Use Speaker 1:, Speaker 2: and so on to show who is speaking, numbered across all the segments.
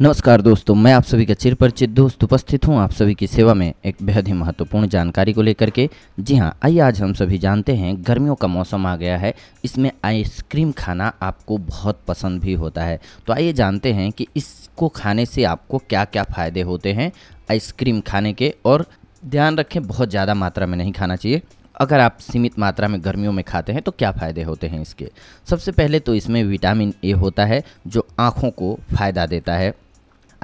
Speaker 1: नमस्कार दोस्तों मैं आप सभी का चिर परिचित दोस्त उपस्थित हूं आप सभी की सेवा में एक बेहद ही महत्वपूर्ण जानकारी को लेकर के जी हां आइए आज हम सभी जानते हैं गर्मियों का मौसम आ गया है इसमें आइसक्रीम खाना आपको बहुत पसंद भी होता है तो आइए जानते हैं कि इसको खाने से आपको क्या क्या फ़ायदे होते हैं आइसक्रीम खाने के और ध्यान रखें बहुत ज़्यादा मात्रा में नहीं खाना चाहिए अगर आप सीमित मात्रा में गर्मियों में खाते हैं तो क्या फ़ायदे होते हैं इसके सबसे पहले तो इसमें विटामिन ए होता है जो आँखों को फ़ायदा देता है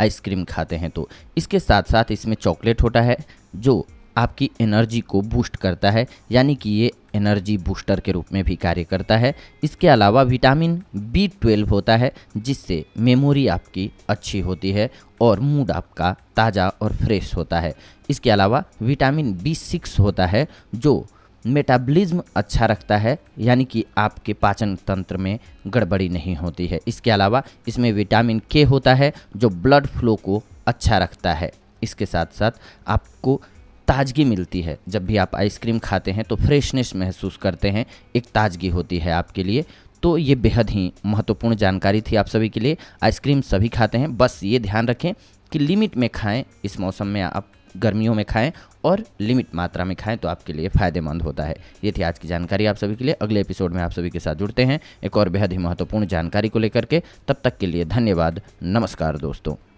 Speaker 1: आइसक्रीम खाते हैं तो इसके साथ साथ इसमें चॉकलेट होता है जो आपकी एनर्जी को बूस्ट करता है यानी कि ये एनर्जी बूस्टर के रूप में भी कार्य करता है इसके अलावा विटामिन बी ट्वेल्व होता है जिससे मेमोरी आपकी अच्छी होती है और मूड आपका ताज़ा और फ्रेश होता है इसके अलावा विटामिन बी सिक्स होता है जो मेटाबॉलिज्म अच्छा रखता है यानी कि आपके पाचन तंत्र में गड़बड़ी नहीं होती है इसके अलावा इसमें विटामिन के होता है जो ब्लड फ्लो को अच्छा रखता है इसके साथ साथ आपको ताजगी मिलती है जब भी आप आइसक्रीम खाते हैं तो फ्रेशनेस महसूस करते हैं एक ताजगी होती है आपके लिए तो ये बेहद ही महत्वपूर्ण जानकारी थी आप सभी के लिए आइसक्रीम सभी खाते हैं बस ये ध्यान रखें कि लिमिट में खाएं इस मौसम में आप गर्मियों में खाएं और लिमिट मात्रा में खाएं तो आपके लिए फ़ायदेमंद होता है ये थी आज की जानकारी आप सभी के लिए अगले एपिसोड में आप सभी के साथ जुड़ते हैं एक और बेहद ही महत्वपूर्ण जानकारी को लेकर के तब तक के लिए धन्यवाद नमस्कार दोस्तों